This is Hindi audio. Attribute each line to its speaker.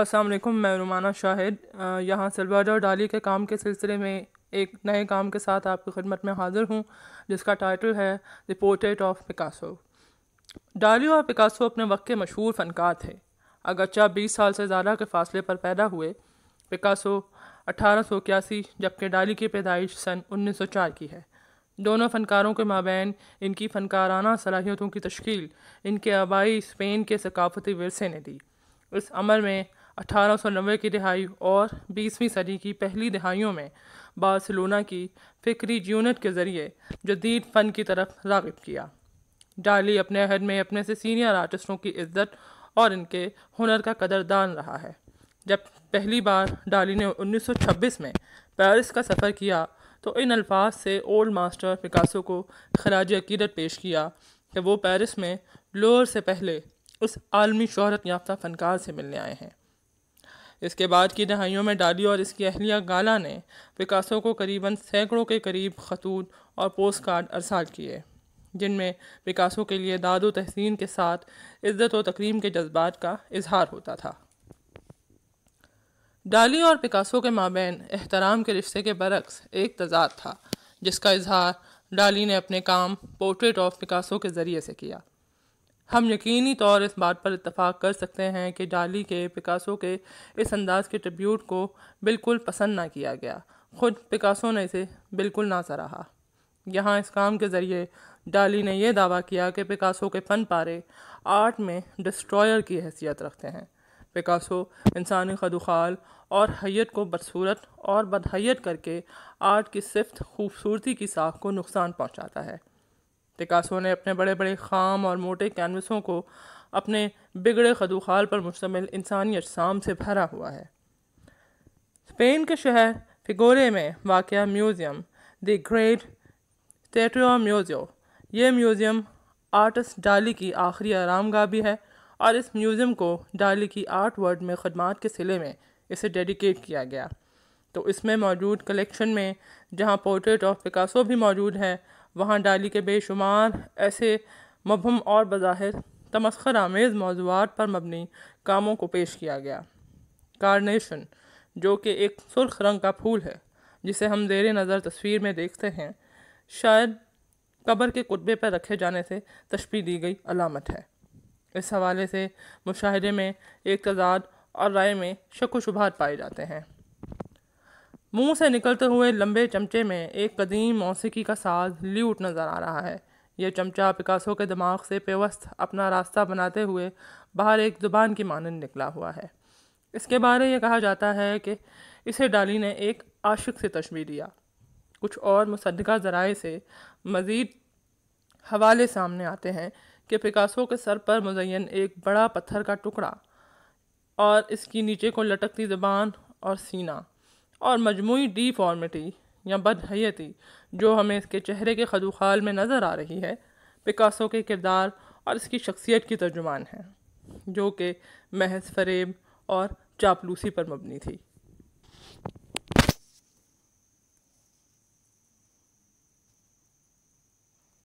Speaker 1: असलम मैं रुमाना शाहिद यहाँ और डाली के काम के सिलसिले में एक नए काम के साथ आपकी खिदमत में हाजिर हूँ जिसका टाइटल है द पोर्ट्रेट ऑफ पिकासो डाली और पिकासो अपने वक्त के मशहूर फनकार थे अगरचा बीस साल से ज़्यादा के फासले पर पैदा हुए पिकासो अठारह सौ इक्यासी जबकि डाली की पैदाइश सन उन्नीस सौ चार की है दोनों फनकारों के माबेन इनकी फनकाराना सलाहियतों की तश्कील इनके आबाई स्पेन के सकाफती वरसे ने दी इस अमर में अठारह की दिहाई और बीसवीं सदी की पहली दिहाइयों में बार्सिलोना की फिक्री यूनिट के ज़रिए जदीद फ़न की तरफ रागब किया डाली अपने अहद में अपने से सीनियर आर्टिस्टों की इज्जत और इनके हुनर का कदरदान रहा है जब पहली बार डाली ने 1926 में पेरिस का सफ़र किया तो इन अल्फाज से ओल्ड मास्टर पिकासो को खराज अकीदत पेश किया कि वो पेरिस में लोअर से पहले उस आलमी शहरत याफ्ता फ़नकार से मिलने आए हैं इसके बाद की दहाइयों में डाली और इसकी अहलिया गाला ने पिकासो को करीबन सैकड़ों के करीब खतूत और पोस्ट कार्ड अरसाल किए जिनमें पिकासो के लिए दादो तहसीन के साथ इज़्ज़त और तकरीम के जज्बात का इजहार होता था डाली और पिकासो के माबेन एहतराम के रिश्ते के बरक्स एक तजाद था जिसका इजहार डाली ने अपने काम पोर्ट्रेट ऑफ पिकासो के ज़रिए से किया हम यकीनी तौर इस बात पर इतफाक़ कर सकते हैं कि डाली के पिकासो के इस अंदाज़ के ट्रिब्यूट को बिल्कुल पसंद ना किया गया ख़ुद पिकासो ने इसे बिल्कुल ना सराहा यहाँ इस काम के ज़रिए डाली ने यह दावा किया कि पिकासो के फ़न पारे आर्ट में डिस्ट्रॉयर की हैसियत रखते हैं पिकासो इंसानी खदुखाल और हैत को बदसूरत और बदहैत करके आर्ट की सिफ्त खूबसूरती की साख को नुकसान पहुँचाता है पिकासो ने अपने बड़े बड़े खाम और मोटे कैनवसों को अपने बिगड़े खदोखाल पर मुश्तमिल इंसानी अजसाम से भरा हुआ है स्पेन के शहर फिगोरे में वाक़ म्यूज़ियम द ग्रेट स्टेटियो म्यूज़ियो ये म्यूज़ियम आर्टिस्ट डाली की आखिरी आरामगाह भी है और इस म्यूज़ियम को डाली की आर्ट वर्ड में खदमात के सिले में इसे डेडिकेट किया गया तो इसमें मौजूद कलेक्शन में जहाँ पोर्ट्रेट ऑफ पिकासो भी मौजूद है वहाँ डाली के बेशुमार ऐसे मबहम और बज़ाहिर तमस्खर आमेज़ मौजूद पर मबनी कामों को पेश किया गया कारनेशन जो कि एक सुर्ख रंग का फूल है जिसे हम जेर नज़र तस्वीर में देखते हैं शायद कब्र के कुतबे पर रखे जाने से तशबी दी गई अलामत है इस हवाले से मुशाहरे में एक तजाद और राय में शक व शुभात पाए जाते हैं मुंह से निकलते हुए लंबे चमचे में एक कदीम मौसीकी का साज ल्यूट नज़र आ रहा है यह चमचा पिकासो के दिमाग से पेवस्थ अपना रास्ता बनाते हुए बाहर एक जुबान की मानन निकला हुआ है इसके बारे ये कहा जाता है कि इसे डाली ने एक आशिक से तशबी दिया कुछ और मुसदा जराए से मज़ीद हवाले सामने आते हैं कि पिकासो के सर पर मुजयन एक बड़ा पत्थर का टुकड़ा और इसकी नीचे को लटकती ज़बान और सीना और मजमू डिफॉर्मिटी या बदहैती जो हमें इसके चेहरे के खदोखाल में नज़र आ रही है पिकासो के किरदार और इसकी शख्सियत की तर्जुमान है जो कि महज फरेब और चापलूसी पर मबनी थी